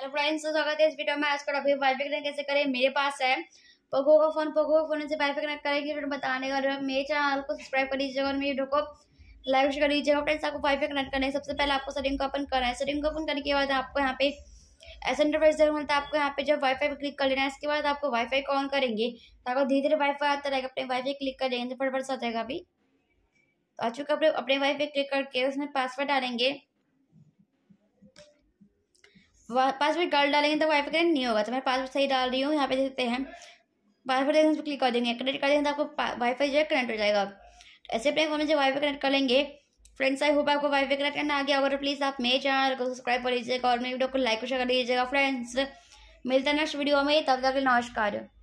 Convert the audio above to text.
hello तो friends स्वागत है इस वीडियो में आज का टॉपिक वाईफाई कनेक्ट कैसे करें मेरे पास है पोगो का फ़ोन पोगो का फ़ोन से फाई कनेक्ट करेंगे फिर बताने का मेरे चैनल को सब्सक्राइब कर लीजिएगा और मेरे वीडियो को लाइक कर लीजिएगा फ्रेंड्स आपको वाईफाई कनेक्ट करना है सबसे पहले आपको सेटिंग को ओपन करना है सेटिंग को ओपन करने के बाद आपको यहाँ पे ऐसा इंटरफेस जरूर मिलता है आपको यहाँ पे जब वाईफाई पर क्लिक कर लेना है इसके बाद आपको वाईफाई को ऑन करेंगे तो आपको धीरे धीरे वाईफाई आता रहेगा अपने वाईफाई क्लिक कर लेंगे तो फटफट से आ जाएगा अभी तो आ चुका अपने वाईफाई क्लिक करके उसमें पासवर्ड डालेंगे पासवर्ड गलत डालेंगे तो वाईफाई कनेक्ट नहीं होगा तो मैं पासवर्ड सही डाल रही हूँ यहाँ पे देखते हैं पासवर्ड देखें उस क्लिक कर देंगे कनेक्ट कर देंगे तो आपको वाईफाई जो है कनेक्ट हो जाएगा ऐसे प्लेटफॉर्म में जो वाईफाई कनेक्ट कर लेंगे फ्रेंड्स आई होप आपको वाईफाई कनेक्ट करना आ गया अगर तो प्लीज़ आप मेरे चैनल को सब्सक्राइब कर लीजिएगा और मेरे वीडियो को लाइक और शेयर कर लीजिएगा फ्रेंड्स मिलता है नेक्स्ट वीडियो में तब तक नमस्कार